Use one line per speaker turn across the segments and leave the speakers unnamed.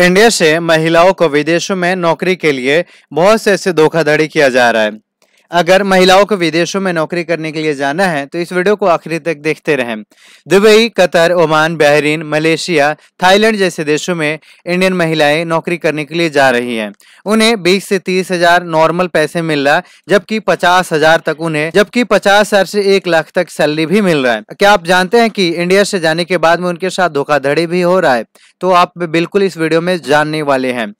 India से महिलाओं को विदेशों में नौकरी के लिए बहुत से ऐसे धोखाधड़ी किया जा रहा है अगर महिलाओं को विदेशों में नौकरी करने के लिए जाना है तो इस वीडियो को आखिरी तक देखते रहें Dubai Qatar Oman Bahrain Malaysia Thailand जैसे देशों में इंडियन महिलाएं नौकरी करने के लिए जा रही हैं उन्हें बीस से तीस हजार नॉर्मल पैसे मिल रहा जबकि पचास हजार तक उन्हें जबकि पचास हजार से एक लाख तक सैलरी भी मिल रहा है क्या आप जानते हैं की इंडिया से जाने के बाद में उनके साथ धोखाधड़ी भी हो रहा है तो आप बिल्कुल इस वीडियो में जानने वाले हैं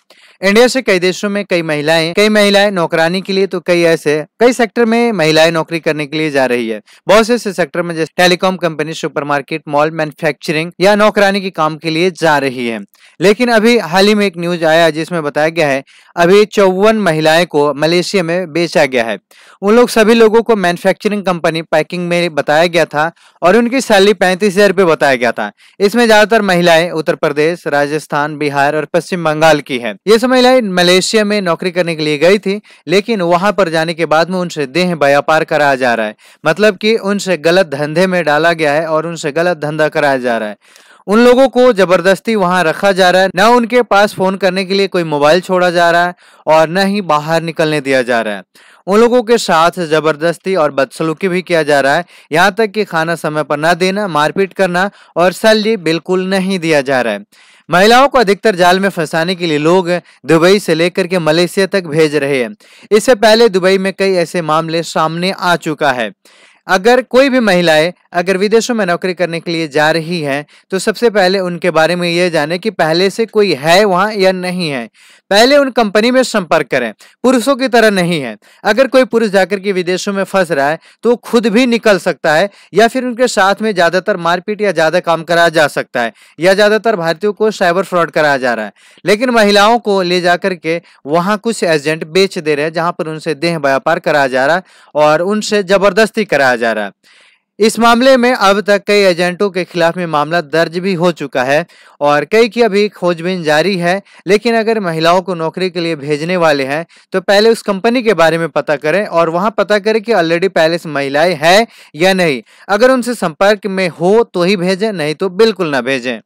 इंडिया से कई देशों में कई महिलाएं कई महिलाएं नौकरानी के लिए तो कई ऐसे कई सेक्टर में महिलाएं नौकरी करने के लिए जा रही है बहुत से ऐसे सेक्टर में जैसे telecom company supermarket mall manufacturing या नौकरानी के काम के लिए जा रही है लेकिन अभी हाल ही में एक न्यूज आया जिसमें बताया गया है अभी चौवन महिलाएं को मलेशिया में बेचा गया है उन लोग सभी लोगों को मैन्युफैक्चरिंग कंपनी पैकिंग में बताया गया था और उनकी सैलरी पैंतीस हजार रुपये बताया गया था इसमें ज्यादातर महिलाएं उत्तर प्रदेश राजस्थान बिहार और पश्चिम बंगाल की है ये सब महिलाएं मलेशिया में नौकरी करने के लिए गई थी लेकिन वहां पर जाने के बाद बाद में उनसे देह व्यापार कराया जा रहा है मतलब कि उनसे गलत धंधे में डाला गया है और उनसे गलत धंधा कराया जा रहा है उन लोगों को जबरदस्ती वहां रखा जा रहा है न उनके पास फोन करने के लिए कोई मोबाइल छोड़ा जा रहा है और न ही बाहर निकलने दिया जा रहा है उन लोगों के साथ जबरदस्ती और बदसलूकी भी किया जा रहा है यहाँ तक कि खाना समय पर न देना मारपीट करना और सैलरी बिल्कुल नहीं दिया जा रहा है महिलाओं को अधिकतर जाल में फंसाने के लिए लोग दुबई से लेकर के मलेशिया तक भेज रहे हैं इससे पहले दुबई में कई ऐसे मामले सामने आ चुका है अगर कोई भी महिलाएं अगर विदेशों में नौकरी करने के लिए जा रही हैं तो सबसे पहले उनके बारे में यह जाने कि पहले से कोई है वहाँ या नहीं है पहले उन कंपनी में संपर्क करें पुरुषों की तरह नहीं है अगर कोई पुरुष जाकर के विदेशों में फंस रहा है तो खुद भी निकल सकता है या फिर उनके साथ में ज़्यादातर मारपीट या ज़्यादा काम कराया जा सकता है या ज़्यादातर भारतीयों को साइबर फ्रॉड कराया जा रहा है लेकिन महिलाओं को ले जा के वहाँ कुछ एजेंट बेच दे रहे हैं जहाँ पर उनसे देह व्यापार कराया जा रहा है और उनसे ज़बरदस्ती कराया जा रहा इस मामले में अब तक कई एजेंटों के खिलाफ में मामला दर्ज भी हो चुका है और कई की अभी खोजबीन जारी है लेकिन अगर महिलाओं को नौकरी के लिए भेजने वाले हैं तो पहले उस कंपनी के बारे में पता करें और वहां पता करें कि ऑलरेडी पहले से महिलाएं हैं या नहीं अगर उनसे संपर्क में हो तो ही भेजें नहीं तो बिल्कुल ना भेजें